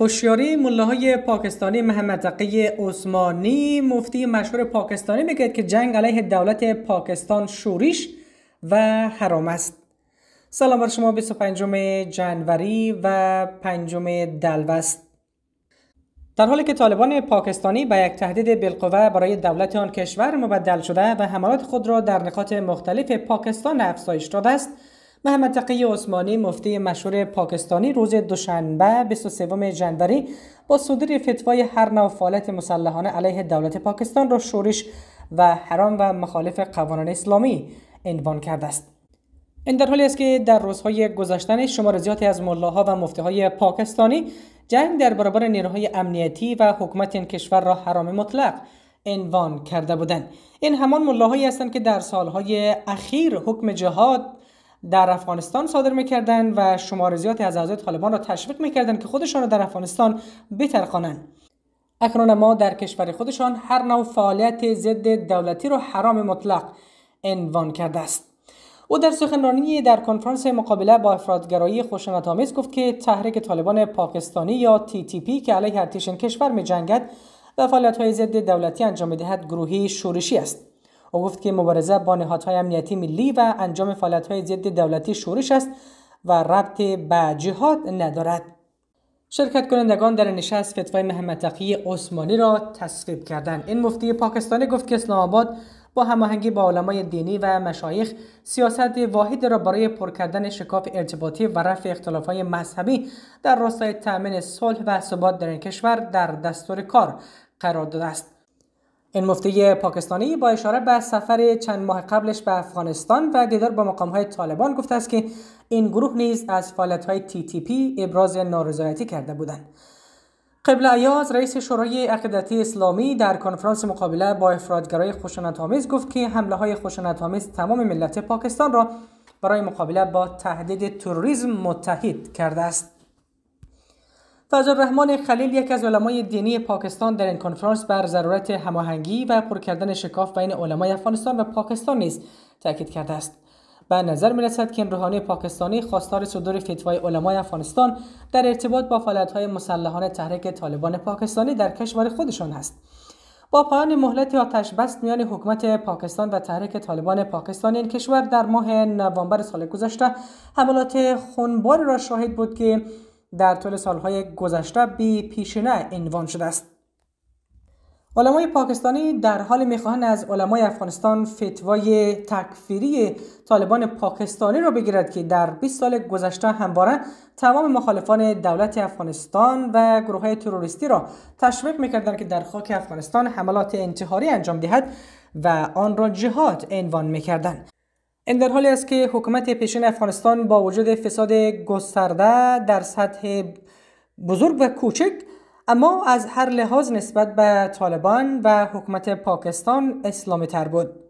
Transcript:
هوشیاری های پاکستانی محمد تقی عثمانی مفتی مشهور پاکستانی میگه که جنگ علیه دولت پاکستان شوریش و حرام است سلام بر شما 25 جنوری و 5 دلوست در حالی که طالبان پاکستانی به یک تهدید بالقوه برای دولت آن کشور مبدل شده و حملات خود را در نقاط مختلف پاکستان افزایش داده است محمد تقی عثمانی مفتی مشهور پاکستانی روز دوشنبه 23 جنوری با صدور فتوای هر نوع فعالیت مسلحانه علیه دولت پاکستان را شورش و حرام و مخالف قوانین اسلامی عنوان کرده است این در حالی است که در روزهای گذشته شمار زیادی از ملاها و مفتیهای پاکستانی جنگ در برابر نیروهای امنیتی و حکومت این کشور را حرام مطلق عنوان کرده بودند این همان ملاهایی هستند که در سالهای اخیر حکم جهاد در افغانستان صادر میکردند و شمار زیادی از اعضای طالبان را تشویق میکردند که خودشان را در افغانستان بترخانند اکنون ما در کشور خودشان هر نوع فعالیت ضد دولتی را حرام مطلق عنوان کرده است او در سخنرانی در کنفرانس مقابله با افرادگرایی آمیز گفت که تحریک طالبان پاکستانی یا TTP که علیه ارتش کشور می جنگد و فعالیت های ضد دولتی انجام میدهد گروهی شورشی است او گفت که مبارزه با نهادهای امنیتی ملی و انجام فعالیت‌های ضد دولتی شورش است و ربط به جهاد ندارد شرکت کنندگان در نشست فتوای محمد تقی عثمانی را تصویب کردند این مفتی پاکستانی گفت که اسلام آباد با هماهنگی با علمای دینی و مشایخ سیاست واحد را برای پر کردن شکاف ارتباطی و رفع اختلافهای مذهبی در راستای تامین صلح و ثبات در این کشور در دستور کار قرار داده است این مفتی پاکستانی با اشاره به سفر چند ماه قبلش به افغانستان و دیدار با مقام های طالبان گفته است که این گروه نیز از فعالیت های تی تی پی ابراز نارضایتی کرده بودند. قبل ایاز رئیس شورای عقیدتی اسلامی در کنفرانس مقابله با افرادگرای خشونت آمیز گفت که حمله های خشونت آمیز تمام ملت پاکستان را برای مقابله با تهدید تروریسم متحد کرده است. رحمان خلیل یک از علمای دینی پاکستان در این کنفرانس بر ضرورت هماهنگی و پر کردن شکاف بین علمای افغانستان و پاکستان نیز تاکید کرده است به نظر می رسد که این روحانی پاکستانی خواستار صدور فتوای علمای افغانستان در ارتباط با فعالیت‌های مسلحانه تحریک طالبان پاکستانی در کشور خودشان است با پایان مهلت آتش بست میان حکومت پاکستان و تحریک طالبان پاکستان این کشور در ماه نوامبر سال گذشته حملات خونبار را شاهد بود که در طول سالهای گذشته بی پیشینه عنوان شده است علمای پاکستانی در حال میخواهند از علمای افغانستان فتوای تکفیری طالبان پاکستانی را بگیرد که در 20 سال گذشته همواره تمام مخالفان دولت افغانستان و گروه های تروریستی را تشویق میکردند که در خاک افغانستان حملات انتحاری انجام دهد و آن را جهاد عنوان میکردند این در حالی است که حکومت پیشین افغانستان با وجود فساد گسترده در سطح بزرگ و کوچک اما از هر لحاظ نسبت به طالبان و حکومت پاکستان اسلامی تر بود